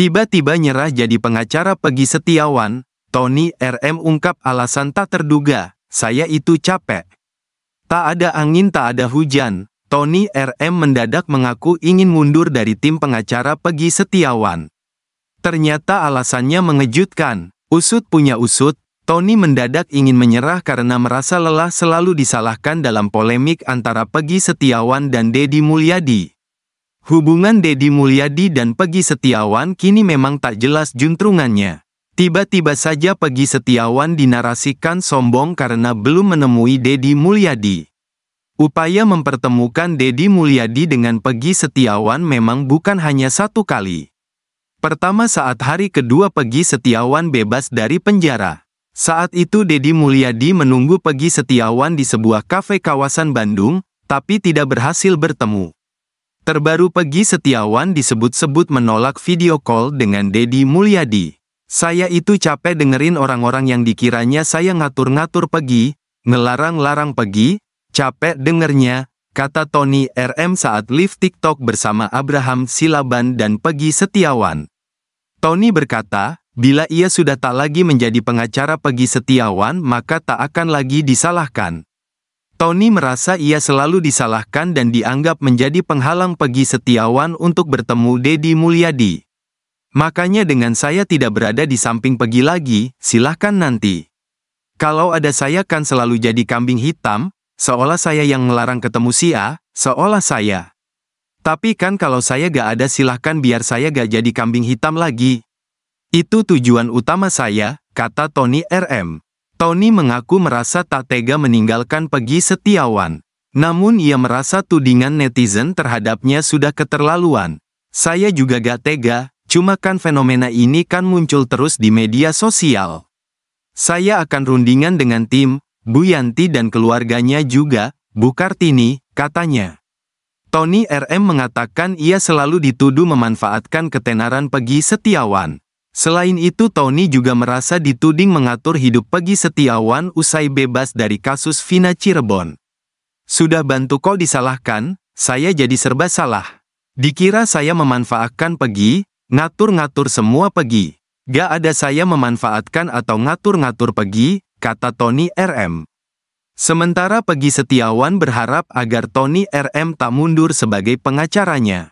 Tiba-tiba nyerah jadi pengacara Pegi Setiawan, Tony RM ungkap alasan tak terduga, saya itu capek. Tak ada angin tak ada hujan, Tony RM mendadak mengaku ingin mundur dari tim pengacara Pegi Setiawan. Ternyata alasannya mengejutkan, usut punya usut, Tony mendadak ingin menyerah karena merasa lelah selalu disalahkan dalam polemik antara Pegi Setiawan dan Dedi Mulyadi. Hubungan Deddy Mulyadi dan Pegi Setiawan kini memang tak jelas juntrungannya. Tiba-tiba saja Pegi Setiawan dinarasikan sombong karena belum menemui Deddy Mulyadi. Upaya mempertemukan Deddy Mulyadi dengan Pegi Setiawan memang bukan hanya satu kali. Pertama saat hari kedua Pegi Setiawan bebas dari penjara. Saat itu Deddy Mulyadi menunggu Pegi Setiawan di sebuah kafe kawasan Bandung, tapi tidak berhasil bertemu. Terbaru Pegi Setiawan disebut-sebut menolak video call dengan Dedi Mulyadi. Saya itu capek dengerin orang-orang yang dikiranya saya ngatur-ngatur Pegi, ngelarang-larang Pegi, capek dengernya, kata Tony RM saat live TikTok bersama Abraham Silaban dan Pegi Setiawan. Tony berkata, bila ia sudah tak lagi menjadi pengacara Pegi Setiawan maka tak akan lagi disalahkan. Tony merasa ia selalu disalahkan dan dianggap menjadi penghalang Pegi Setiawan untuk bertemu Dedi Mulyadi. Makanya dengan saya tidak berada di samping Pegi lagi, silahkan nanti. Kalau ada saya kan selalu jadi kambing hitam, seolah saya yang melarang ketemu sia, seolah saya. Tapi kan kalau saya gak ada silahkan biar saya gak jadi kambing hitam lagi. Itu tujuan utama saya, kata Tony RM. Tony mengaku merasa tak tega meninggalkan Peggy Setiawan. Namun ia merasa tudingan netizen terhadapnya sudah keterlaluan. Saya juga gak tega, cuma kan fenomena ini kan muncul terus di media sosial. Saya akan rundingan dengan tim, Bu Yanti dan keluarganya juga, Bu Kartini, katanya. Tony RM mengatakan ia selalu dituduh memanfaatkan ketenaran Peggy Setiawan. Selain itu Tony juga merasa dituding mengatur hidup Peggy Setiawan usai bebas dari kasus Vina Cirebon. Sudah bantu kau disalahkan, saya jadi serba salah. Dikira saya memanfaatkan Peggy, ngatur-ngatur semua Peggy. Gak ada saya memanfaatkan atau ngatur-ngatur Peggy, kata Tony RM. Sementara Peggy Setiawan berharap agar Tony RM tak mundur sebagai pengacaranya.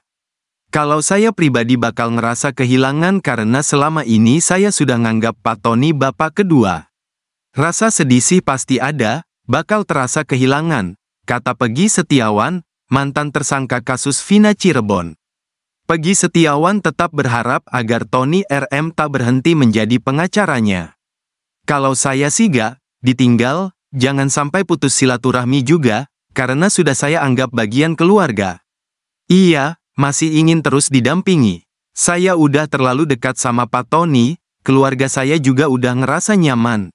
Kalau saya pribadi bakal ngerasa kehilangan karena selama ini saya sudah nganggap Pak Tony bapak kedua. Rasa sedih sih pasti ada, bakal terasa kehilangan, kata Pegi Setiawan, mantan tersangka kasus Vina Cirebon. Pegi Setiawan tetap berharap agar Tony RM tak berhenti menjadi pengacaranya. Kalau saya sih gak, ditinggal, jangan sampai putus silaturahmi juga, karena sudah saya anggap bagian keluarga. Iya, masih ingin terus didampingi. Saya udah terlalu dekat sama Pak Tony, keluarga saya juga udah ngerasa nyaman.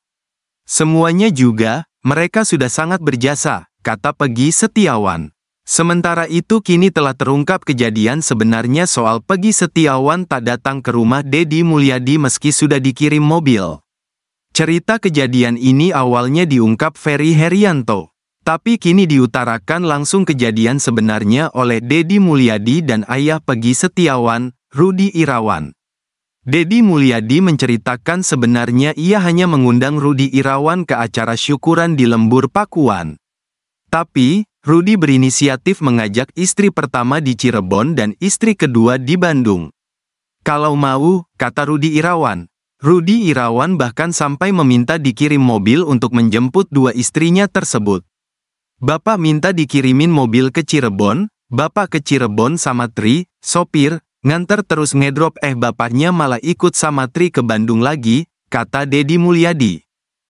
Semuanya juga, mereka sudah sangat berjasa, kata Pegi Setiawan. Sementara itu kini telah terungkap kejadian sebenarnya soal Pegi Setiawan tak datang ke rumah Dedi Mulyadi meski sudah dikirim mobil. Cerita kejadian ini awalnya diungkap Ferry Herianto. Tapi kini diutarakan langsung kejadian sebenarnya oleh Dedi Mulyadi dan ayah Pegi Setiawan, Rudi Irawan. Dedi Mulyadi menceritakan sebenarnya ia hanya mengundang Rudi Irawan ke acara syukuran di Lembur Pakuan. Tapi, Rudi berinisiatif mengajak istri pertama di Cirebon dan istri kedua di Bandung. Kalau mau, kata Rudi Irawan. Rudi Irawan bahkan sampai meminta dikirim mobil untuk menjemput dua istrinya tersebut. Bapak minta dikirimin mobil ke Cirebon, bapak ke Cirebon sama Tri, sopir, nganter terus ngedrop eh bapaknya malah ikut sama Tri ke Bandung lagi, kata Dedi Mulyadi.